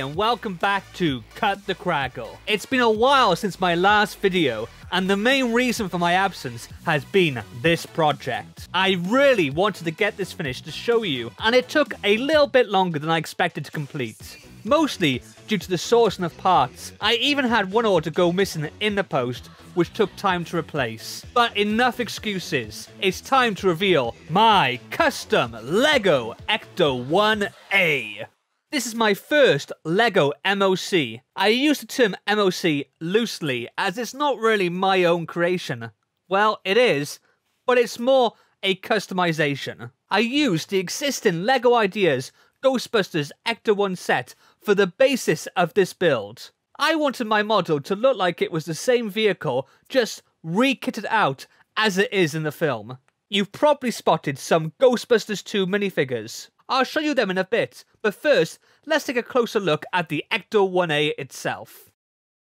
and welcome back to Cut the Crackle. It's been a while since my last video, and the main reason for my absence has been this project. I really wanted to get this finished to show you, and it took a little bit longer than I expected to complete. Mostly due to the sourcing of parts. I even had one order go missing in the post, which took time to replace. But enough excuses. It's time to reveal my custom LEGO Ecto 1A. This is my first LEGO MOC. I use the term MOC loosely, as it's not really my own creation. Well, it is, but it's more a customization. I used the existing LEGO Ideas Ghostbusters Ecto 1 set for the basis of this build. I wanted my model to look like it was the same vehicle, just re-kitted out as it is in the film. You've probably spotted some Ghostbusters 2 minifigures. I'll show you them in a bit, but first, let's take a closer look at the Ecto 1A itself.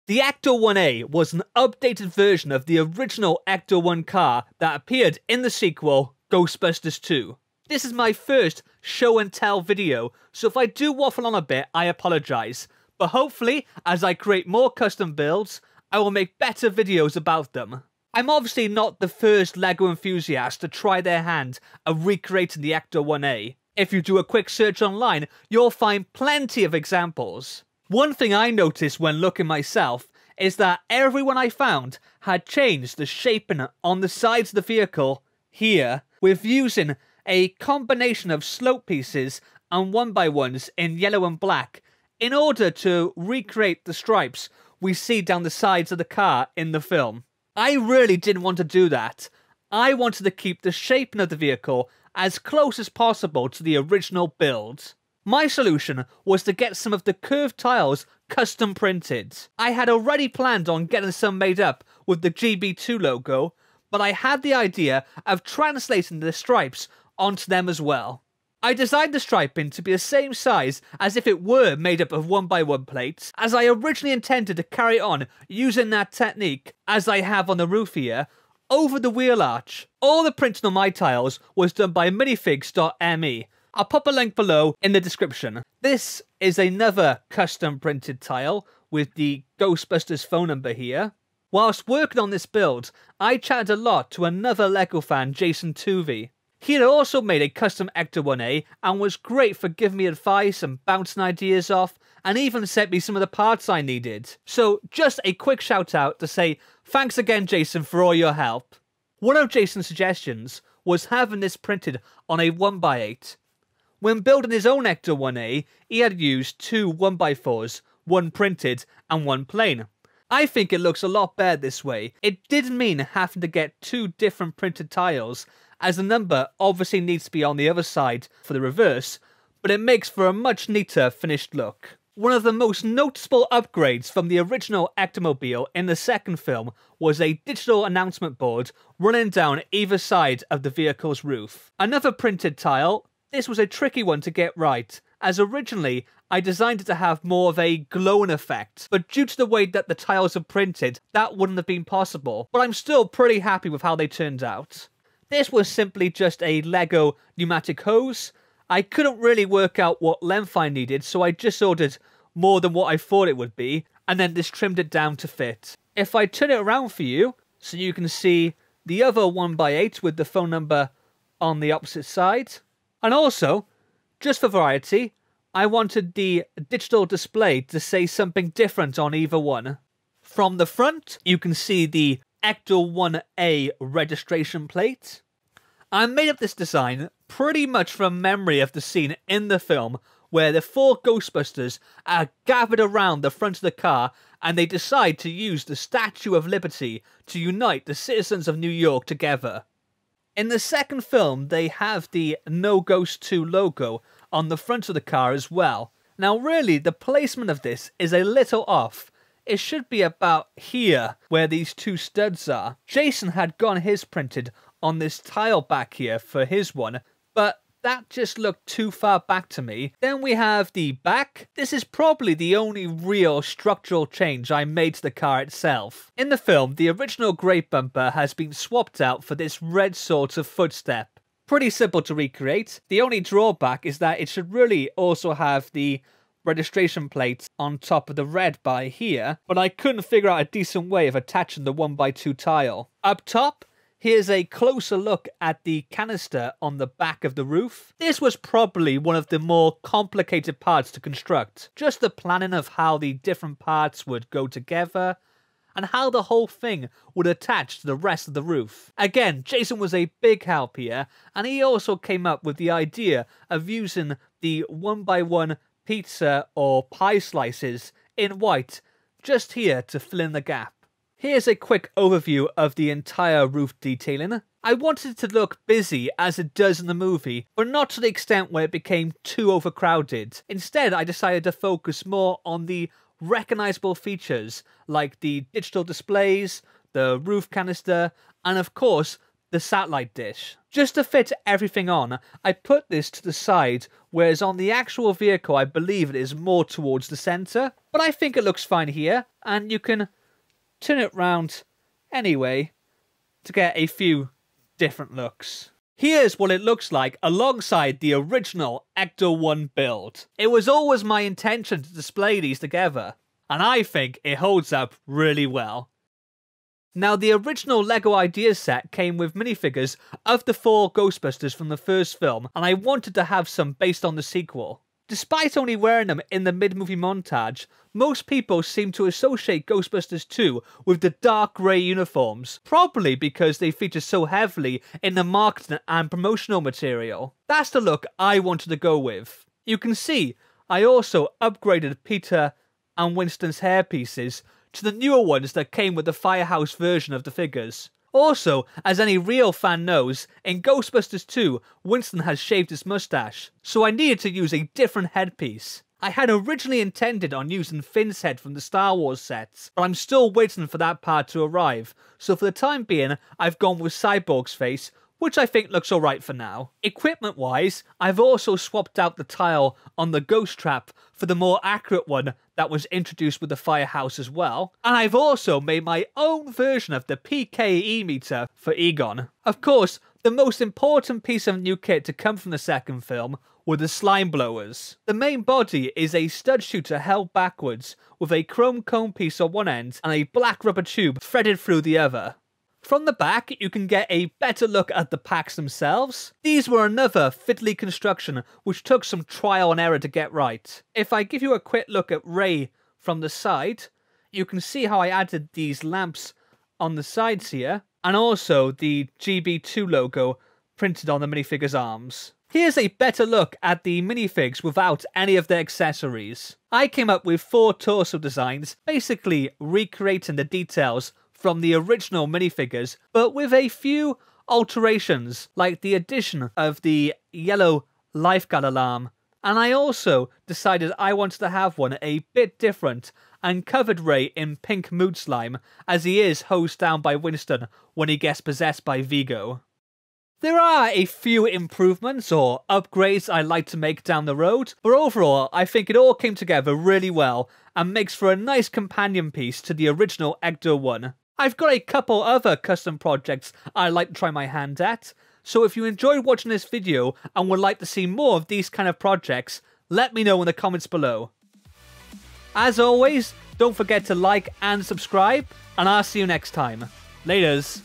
The Ecto 1A was an updated version of the original Ecto 1 car that appeared in the sequel, Ghostbusters 2. This is my first show and tell video, so if I do waffle on a bit, I apologise. But hopefully, as I create more custom builds, I will make better videos about them. I'm obviously not the first LEGO enthusiast to try their hand at recreating the Ecto 1A. If you do a quick search online, you'll find plenty of examples. One thing I noticed when looking myself is that everyone I found had changed the shaping on the sides of the vehicle here with using a combination of slope pieces and one by ones in yellow and black in order to recreate the stripes we see down the sides of the car in the film. I really didn't want to do that. I wanted to keep the shaping of the vehicle as close as possible to the original build. My solution was to get some of the curved tiles custom printed. I had already planned on getting some made up with the GB2 logo, but I had the idea of translating the stripes onto them as well. I designed the striping to be the same size as if it were made up of one by one plates, as I originally intended to carry on using that technique as I have on the roof here, over the wheel arch. All the printing on my tiles was done by minifigs.me. I'll pop a link below in the description. This is another custom printed tile with the Ghostbusters phone number here. Whilst working on this build, I chatted a lot to another LEGO fan, Jason Tuvey. He had also made a custom Ector 1A and was great for giving me advice and bouncing ideas off and even sent me some of the parts I needed. So, just a quick shout out to say thanks again, Jason, for all your help. One of Jason's suggestions was having this printed on a 1x8. When building his own Ector 1A, he had used two 1x4s, one printed and one plain. I think it looks a lot better this way. It didn't mean having to get two different printed tiles, as the number obviously needs to be on the other side for the reverse, but it makes for a much neater finished look. One of the most noticeable upgrades from the original Ectomobile in the second film was a digital announcement board running down either side of the vehicle's roof. Another printed tile, this was a tricky one to get right, as originally I designed it to have more of a glowing effect, but due to the way that the tiles are printed, that wouldn't have been possible, but I'm still pretty happy with how they turned out. This was simply just a Lego pneumatic hose, I couldn't really work out what length I needed, so I just ordered more than what I thought it would be, and then this trimmed it down to fit. If I turn it around for you, so you can see the other 1x8 with the phone number on the opposite side. And also, just for variety, I wanted the digital display to say something different on either one. From the front, you can see the Ector 1A registration plate. I made up this design pretty much from memory of the scene in the film where the four Ghostbusters are gathered around the front of the car and they decide to use the Statue of Liberty to unite the citizens of New York together. In the second film, they have the No Ghost 2 logo on the front of the car as well. Now, really, the placement of this is a little off. It should be about here, where these two studs are. Jason had gone his printed on this tile back here for his one, but that just looked too far back to me. Then we have the back. This is probably the only real structural change I made to the car itself. In the film, the original grey bumper has been swapped out for this red sort of footstep. Pretty simple to recreate. The only drawback is that it should really also have the registration plate on top of the red by here, but I couldn't figure out a decent way of attaching the 1x2 tile. Up top, Here's a closer look at the canister on the back of the roof. This was probably one of the more complicated parts to construct. Just the planning of how the different parts would go together and how the whole thing would attach to the rest of the roof. Again, Jason was a big help here, and he also came up with the idea of using the one by one pizza or pie slices in white just here to fill in the gap. Here's a quick overview of the entire roof detailing. I wanted it to look busy as it does in the movie, but not to the extent where it became too overcrowded. Instead, I decided to focus more on the recognizable features like the digital displays, the roof canister, and of course, the satellite dish. Just to fit everything on, I put this to the side, whereas on the actual vehicle, I believe it is more towards the center. But I think it looks fine here, and you can turn it round anyway to get a few different looks. Here's what it looks like alongside the original Ecto 1 build. It was always my intention to display these together, and I think it holds up really well. Now, the original LEGO Ideas set came with minifigures of the four Ghostbusters from the first film, and I wanted to have some based on the sequel. Despite only wearing them in the mid movie montage, most people seem to associate Ghostbusters 2 with the dark grey uniforms, probably because they feature so heavily in the marketing and promotional material. That's the look I wanted to go with. You can see I also upgraded Peter and Winston's hairpieces to the newer ones that came with the Firehouse version of the figures. Also, as any real fan knows, in Ghostbusters 2, Winston has shaved his mustache, so I needed to use a different headpiece. I had originally intended on using Finn's head from the Star Wars sets, but I'm still waiting for that part to arrive, so for the time being, I've gone with Cyborg's face, which I think looks alright for now. Equipment wise, I've also swapped out the tile on the ghost trap for the more accurate one that was introduced with the firehouse as well, and I've also made my own version of the PKE meter for Egon. Of course, the most important piece of new kit to come from the second film were the slime blowers. The main body is a stud shooter held backwards with a chrome cone piece on one end and a black rubber tube threaded through the other. From the back, you can get a better look at the packs themselves. These were another fiddly construction which took some trial and error to get right. If I give you a quick look at Ray from the side, you can see how I added these lamps on the sides here, and also the GB2 logo printed on the minifigure's arms. Here's a better look at the minifigs without any of their accessories. I came up with four torso designs, basically recreating the details from the original minifigures, but with a few alterations, like the addition of the yellow lifeguard alarm. And I also decided I wanted to have one a bit different and covered Ray in pink mood slime as he is hosed down by Winston when he gets possessed by Vigo. There are a few improvements or upgrades I would like to make down the road, but overall I think it all came together really well and makes for a nice companion piece to the original Ecto 1. I've got a couple other custom projects I like to try my hand at, so if you enjoyed watching this video and would like to see more of these kind of projects, let me know in the comments below. As always, don't forget to like and subscribe, and I'll see you next time. Laters.